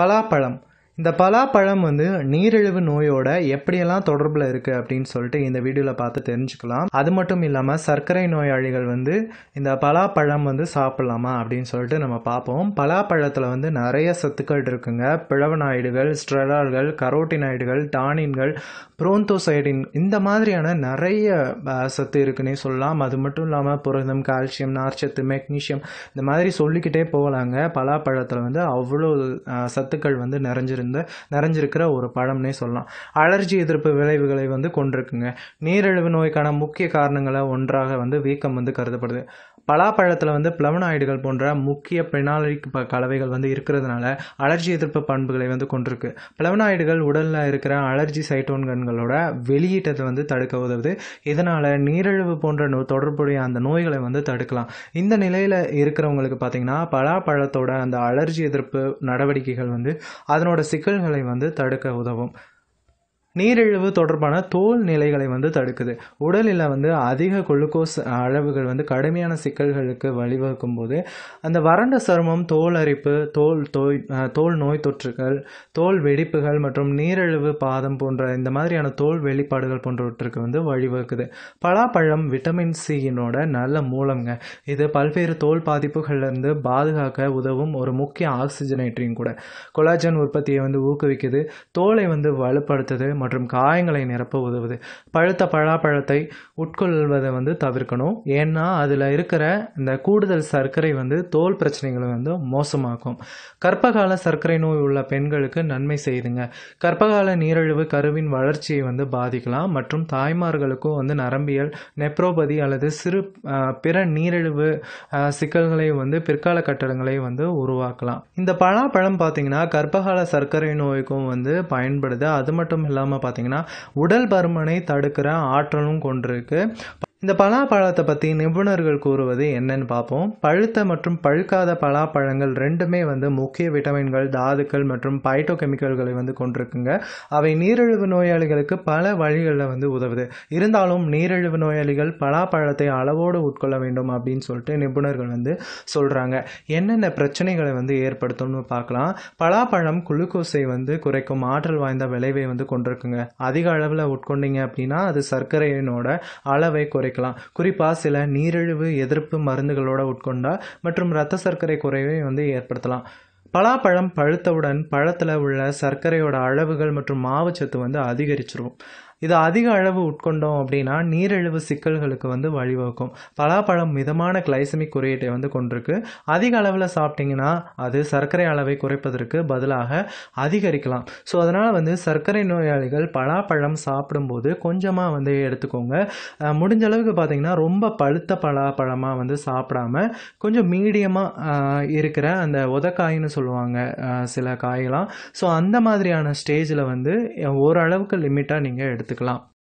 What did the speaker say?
பலாப்பழம் இந்த பலாப்பழம் வந்து நீரிழிவு நோயோட எப்படியெல்லாம் தொடர்பில் இருக்குது அப்படின்னு சொல்லிட்டு இந்த வீடியோவில் பார்த்து தெரிஞ்சுக்கலாம் அது மட்டும் இல்லாமல் சர்க்கரை நோயாளிகள் வந்து இந்த பலாப்பழம் வந்து சாப்பிட்லாமா அப்படின்னு சொல்லிட்டு நம்ம பார்ப்போம் பலாப்பழத்தில் வந்து நிறைய சத்துக்கள் இருக்குங்க பிளவனாய்டுகள் ஸ்ட்ரெலால்கள் கரோட்டினாய்டுகள் டானின்கள் புரோந்தோசைடின் இந்த மாதிரியான நிறைய சத்து இருக்குன்னே சொல்லலாம் அது மட்டும் இல்லாமல் புரதம் கால்சியம் நார்ச்சத்து மெக்னீஷியம் இந்த மாதிரி சொல்லிக்கிட்டே போகலாங்க பலாப்பழத்தில் வந்து அவ்வளோ சத்துக்கள் வந்து நிறைஞ்சிருந்து வந்து நிறைஞ்சிருக்கிற ஒரு பழம்னே சொல்லலாம் அலர்ஜி எதிர்ப்பு விளைவுகளை வந்து கொண்டிருக்குங்க நீரிழிவு நோய்க்கான முக்கிய காரணங்களை ஒன்றாக வந்து வீக்கம் வந்து கருதப்படுது பலாப்பழத்தில் வந்து பிளவனாய்டுகள் போன்ற முக்கிய பெனாலிக் ப கலவைகள் வந்து இருக்கிறதுனால அலர்ஜி எதிர்ப்பு பண்புகளை வந்து கொண்டிருக்கு பிளவனாய்டுகள் உடலில் இருக்கிற அலர்ஜி சைட்டோன்கன்களோட வெளியீட்டத்தை வந்து தடுக்க உதவுது இதனால் நீரிழிவு போன்ற நோ தொடர்புடைய அந்த நோய்களை வந்து தடுக்கலாம் இந்த நிலையில் இருக்கிறவங்களுக்கு பார்த்திங்கன்னா பலாப்பழத்தோட அந்த அலர்ஜி எதிர்ப்பு நடவடிக்கைகள் வந்து அதனோட சிக்கல்களை வந்து தடுக்க உதவும் நீரிழிவு தொடர்பான தோல் நிலைகளை வந்து தடுக்குது உடலில் வந்து அதிக குளுக்கோஸ் அளவுகள் வந்து கடுமையான சிக்கல்களுக்கு வழிவகுக்கும் போது அந்த வறண்ட சருமம் தோல் அரிப்பு தோல் தோய் தோல் நோய் தொற்றுகள் தோல் வெடிப்புகள் மற்றும் நீரிழிவு பாதம் போன்ற இந்த மாதிரியான தோல் வெளிப்பாடுகள் போன்றவற்றுக்கு வந்து வழிவகுக்குது பலாப்பழம் விட்டமின் சியினோட நல்ல மூலம்ங்க இது பல்வேறு தோல் பாதிப்புகள்லேருந்து பாதுகாக்க உதவும் ஒரு முக்கிய ஆக்சிஜனேட்டரியும் கூட கொலாஜன் உற்பத்தியை வந்து ஊக்குவிக்குது தோலை வந்து வலுப்படுத்துது மற்றும் மற்றும் காயங்களை நிரப்ப உதவுது பழுத்த பழாப்பழத்தை உட்கொள்வதை வந்து தவிர்க்கணும் ஏன்னா அதில் இருக்கிற இந்த கூடுதல் சர்க்கரை வந்து தோல் பிரச்சனைகளை வந்து மோசமாக்கும் கர்ப்பகால சர்க்கரை நோய் உள்ள பெண்களுக்கு நன்மை செய்துங்க கர்ப்பகால நீரிழிவு கருவின் வளர்ச்சியை வந்து பாதிக்கலாம் மற்றும் தாய்மார்களுக்கும் வந்து நரம்பியல் நெப்ரோபதி அல்லது சிறு பிற நீரிழிவு சிக்கல்களை வந்து பிற்கால கட்டடங்களை வந்து உருவாக்கலாம் இந்த பழாப்பழம் பார்த்தீங்கன்னா கர்ப்பகால சர்க்கரை நோய்க்கும் வந்து பயன்படுது அது மட்டும் இல்லாமல் பார்த்தீங்கன்னா உடல் பருமனை தடுக்கிற ஆற்றலும் கொண்டிருக்கு இந்த பலாப்பழத்தை பற்றி நிபுணர்கள் கூறுவது என்னன்னு பார்ப்போம் பழுத்த மற்றும் பழுக்காத பலாப்பழங்கள் ரெண்டுமே வந்து முக்கிய விட்டமின்கள் தாதுக்கள் மற்றும் பைட்டோ கெமிக்கல்களை வந்து கொண்டிருக்குங்க அவை நீரிழிவு நோயாளிகளுக்கு பல வழிகளில் வந்து உதவுது இருந்தாலும் நீரிழிவு நோயாளிகள் பலாப்பழத்தை அளவோடு உட்கொள்ள வேண்டும் அப்படின்னு சொல்லிட்டு நிபுணர்கள் வந்து சொல்கிறாங்க என்னென்ன பிரச்சனைகளை வந்து ஏற்படுத்தும்னு பார்க்கலாம் பலாப்பழம் குளுக்கோஸை வந்து குறைக்கும் ஆற்றல் வாய்ந்த விளைவை வந்து கொண்டிருக்குங்க அதிக அளவில் உட்கொண்டீங்க அப்படின்னா அது சர்க்கரையினோட அளவை குறை குறைக்கலாம் குறிப்பாக சில நீரிழிவு எதிர்ப்பு மருந்துகளோட உட்கொண்டா மற்றும் இரத்த சர்க்கரை குறைவை வந்து ஏற்படுத்தலாம் பலாப்பழம் பழுத்தவுடன் பழத்தில் உள்ள சர்க்கரையோட அளவுகள் மற்றும் மாவுச்சத்து வந்து அதிகரிச்சிருவோம் இது அதிக அளவு உட்கொண்டோம் அப்படின்னா நீரிழிவு சிக்கல்களுக்கு வந்து வழிவகுக்கும் பலாப்பழம் மிதமான கிளைசமிக் குறியீட்டை வந்து கொண்டிருக்கு அதிக அளவில் சாப்பிட்டிங்கன்னா அது சர்க்கரை அளவை குறைப்பதற்கு பதிலாக அதிகரிக்கலாம் ஸோ அதனால் வந்து சர்க்கரை நோயாளிகள் பலாப்பழம் சாப்பிடும்போது கொஞ்சமாக வந்து எடுத்துக்கோங்க முடிஞ்ச அளவுக்கு பார்த்தீங்கன்னா ரொம்ப பழுத்த பலாப்பழமாக வந்து சாப்பிடாம கொஞ்சம் மீடியமாக இருக்கிற அந்த உதக்காயின்னு சொல்லுவாங்க சில காயெல்லாம் ஸோ அந்த மாதிரியான ஸ்டேஜில் வந்து ஓரளவுக்கு லிமிட்டாக நீங்கள் எடுத்து எடுத்துக்கலாம்